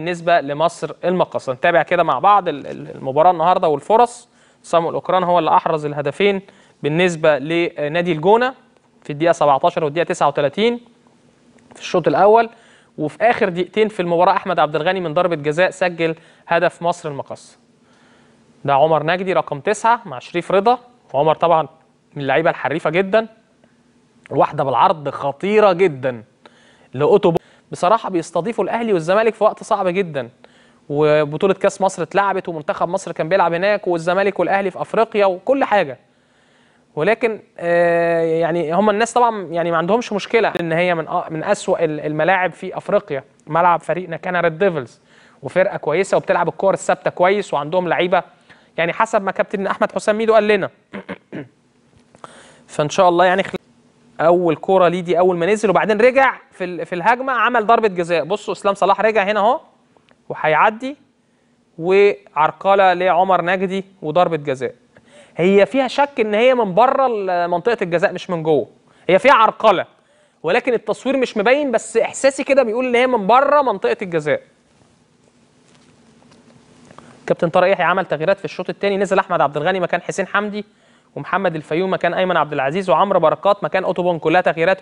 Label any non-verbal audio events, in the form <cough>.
بالنسبه لمصر المقصه نتابع كده مع بعض المباراه النهارده والفرص صامو اوكران هو اللي احرز الهدفين بالنسبه لنادي الجونه في الدقيقه 17 والدقيقه 39 في الشوط الاول وفي اخر دقيقتين في المباراه احمد عبد الغني من ضربه جزاء سجل هدف مصر المقصه ده عمر نجدي رقم تسعة مع شريف رضا وعمر طبعا من اللعيبه الحريفه جدا واحده بالعرض خطيره جدا لاوتو بصراحه بيستضيفوا الاهلي والزمالك في وقت صعب جدا وبطوله كاس مصر اتلعبت ومنتخب مصر كان بيلعب هناك والزمالك والاهلي في افريقيا وكل حاجه ولكن آه، يعني هم الناس طبعا يعني ما عندهمش مشكله ان هي من من اسوا الملاعب في افريقيا ملعب فريقنا كان ريد ديفلز وفرقه كويسه وبتلعب الكور الثابته كويس وعندهم لعيبه يعني حسب ما كابتن احمد حسام ميدو قال لنا <clears throat> فان شاء الله يعني اول كوره ليه دي اول ما نزل وبعدين رجع في في الهجمه عمل ضربه جزاء بصوا اسلام صلاح رجع هنا اهو وهيعدي وعرقله لعمر نجدي وضربه جزاء هي فيها شك ان هي من بره منطقه الجزاء مش من جوه هي فيها عرقله ولكن التصوير مش مبين بس احساسي كده بيقول ان هي من بره منطقه الجزاء كابتن طارق يحيى عمل تغييرات في الشوط الثاني نزل احمد عبد الغني مكان حسين حمدي ومحمد الفيوم مكان ايمن عبد العزيز وعمرو بركات مكان اوتوبون كلها تغييرات